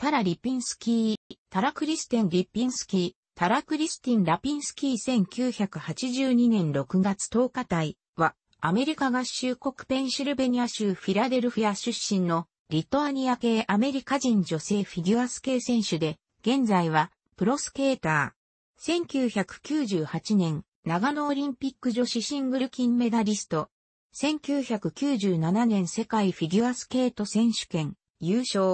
タラ・リピンスキー、タラ・クリステン・リピンスキー、タラ・クリスティン・ラピンスキー1982年6月10日隊は、アメリカ合衆国ペンシルベニア州フィラデルフィア出身のリトアニア系アメリカ人女性フィギュアスケー選手で、現在はプロスケーター。1998年、長野オリンピック女子シングル金メダリスト。1997年世界フィギュアスケート選手権優勝。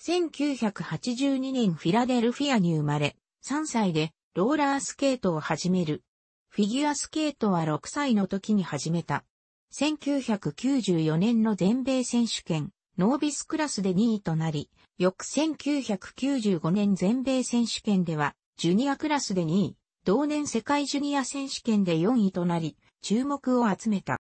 1982年フィラデルフィアに生まれ、3歳でローラースケートを始める。フィギュアスケートは6歳の時に始めた。1994年の全米選手権、ノービスクラスで2位となり、翌1995年全米選手権では、ジュニアクラスで2位、同年世界ジュニア選手権で4位となり、注目を集めた。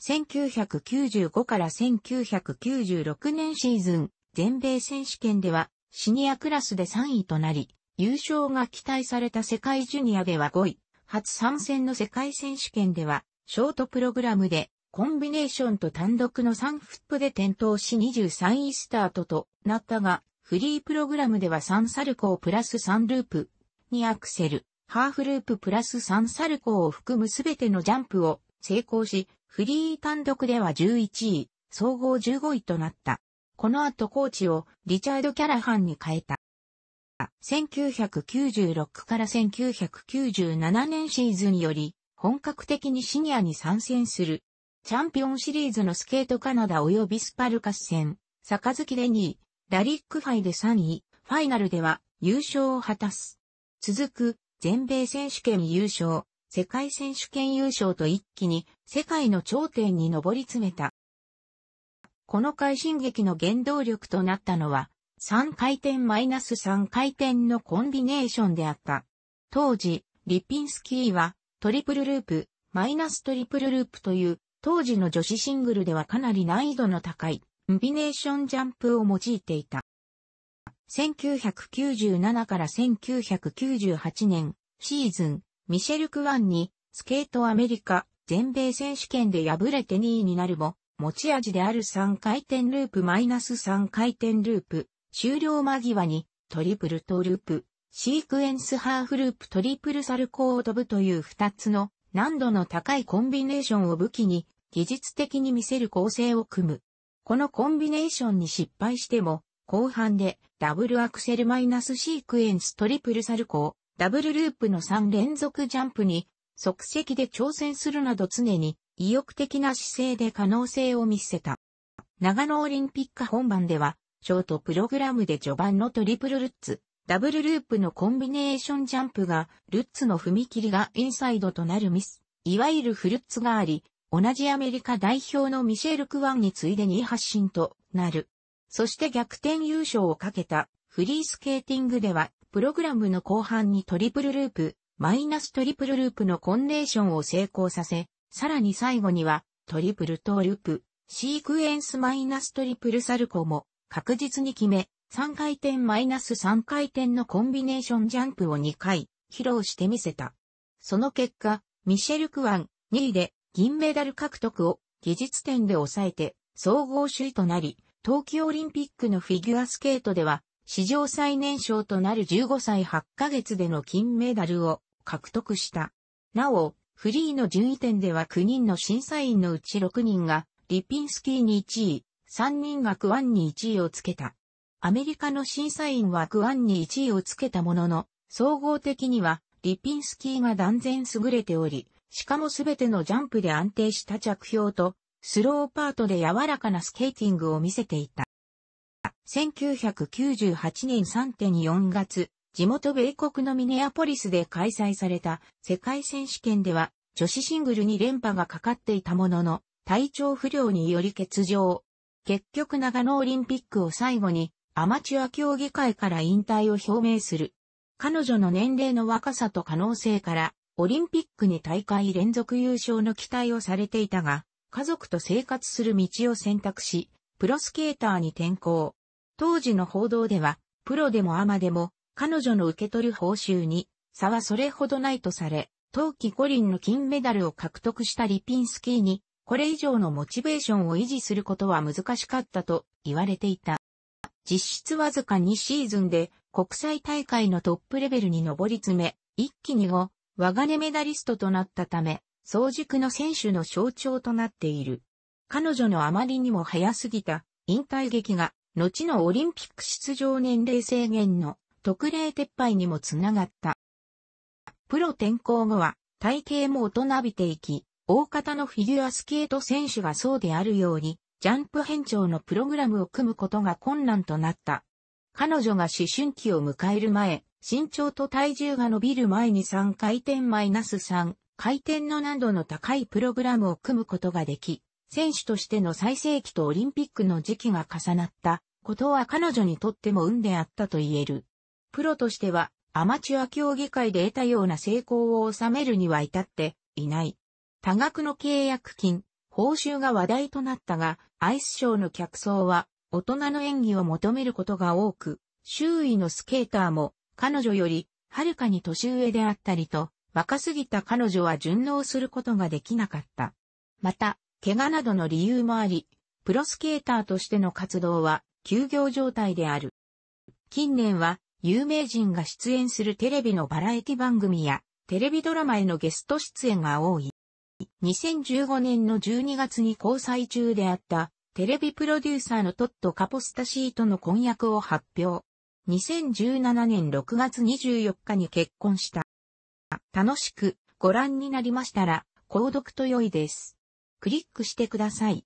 1995から1996年シーズン、全米選手権ではシニアクラスで3位となり、優勝が期待された世界ジュニアでは5位、初参戦の世界選手権では、ショートプログラムで、コンビネーションと単独の3フップで転倒し23位スタートとなったが、フリープログラムでは3サルコープラス3ループ、2アクセル、ハーフループプラス3サルコーを含むすべてのジャンプを成功し、フリー単独では11位、総合15位となった。この後コーチをリチャード・キャラハンに変えた。1996から1997年シーズンより、本格的にシニアに参戦する。チャンピオンシリーズのスケートカナダ及びスパルカス戦、坂月で2位、ラリックファイで3位、ファイナルでは優勝を果たす。続く、全米選手権優勝、世界選手権優勝と一気に世界の頂点に上り詰めた。この快進撃の原動力となったのは、3回転マイナス3回転のコンビネーションであった。当時、リピンスキーは、トリプルループ、マイナストリプルループという、当時の女子シングルではかなり難易度の高い、コンビネーションジャンプを用いていた。1997から1998年シーズン、ミシェル・クワンにスケートアメリカ全米選手権で敗れて2位になるも、持ち味である3回転ループマイナス3回転ループ、終了間際にトリプルトループ、シークエンスハーフループトリプルサルコーを飛ぶという2つの難度の高いコンビネーションを武器に技術的に見せる構成を組む。このコンビネーションに失敗しても後半でダブルアクセルマイナスシークエンストリプルサルコー、ダブルループの3連続ジャンプに即席で挑戦するなど常に意欲的な姿勢で可能性を見せた。長野オリンピック本番では、ショートプログラムで序盤のトリプルルッツ、ダブルループのコンビネーションジャンプが、ルッツの踏切がインサイドとなるミス、いわゆるフルッツがあり、同じアメリカ代表のミシェル・クワンに次いで2位発進となる。そして逆転優勝をかけたフリースケーティングでは、プログラムの後半にトリプルループ、マイナストリプルループのコンデーションを成功させ、さらに最後には、トリプルトーループ、シークエンスマイナストリプルサルコも確実に決め、3回転マイナス3回転のコンビネーションジャンプを2回披露してみせた。その結果、ミシェル・クアン2位で銀メダル獲得を技術点で抑えて総合首位となり、冬季オリンピックのフィギュアスケートでは史上最年少となる15歳8ヶ月での金メダルを獲得した。なお、フリーの順位点では9人の審査員のうち6人が、リピンスキーに1位、3人がクワンに1位をつけた。アメリカの審査員はクワンに1位をつけたものの、総合的には、リピンスキーが断然優れており、しかもすべてのジャンプで安定した着氷と、スローパートで柔らかなスケーティングを見せていた。1998年3.4月、地元米国のミネアポリスで開催された世界選手権では女子シングルに連覇がかかっていたものの体調不良により欠場。結局長野オリンピックを最後にアマチュア競技会から引退を表明する。彼女の年齢の若さと可能性からオリンピックに大会連続優勝の期待をされていたが、家族と生活する道を選択し、プロスケーターに転向。当時の報道では、プロでもアマでも、彼女の受け取る報酬に差はそれほどないとされ、冬季五輪の金メダルを獲得したリピンスキーに、これ以上のモチベーションを維持することは難しかったと言われていた。実質わずか2シーズンで国際大会のトップレベルに上り詰め、一気に後、我が根メダリストとなったため、早熟の選手の象徴となっている。彼女のあまりにも早すぎた引退劇が、後のオリンピック出場年齢制限の特例撤廃にもつながった。プロ転向後は体型も大人びていき、大方のフィギュアスケート選手がそうであるように、ジャンプ変調のプログラムを組むことが困難となった。彼女が思春期を迎える前、身長と体重が伸びる前に3回転マイナス3、回転の難度の高いプログラムを組むことができ、選手としての最盛期とオリンピックの時期が重なったことは彼女にとっても運であったと言える。プロとしてはアマチュア競技会で得たような成功を収めるには至っていない。多額の契約金、報酬が話題となったが、アイスショーの客層は大人の演技を求めることが多く、周囲のスケーターも彼女よりはるかに年上であったりと、若すぎた彼女は順応することができなかった。また、怪我などの理由もあり、プロスケーターとしての活動は休業状態である。近年は有名人が出演するテレビのバラエティ番組やテレビドラマへのゲスト出演が多い。2015年の12月に交際中であったテレビプロデューサーのトット・カポスタシーとの婚約を発表。2017年6月24日に結婚した。楽しくご覧になりましたら、購読と良いです。クリックしてください。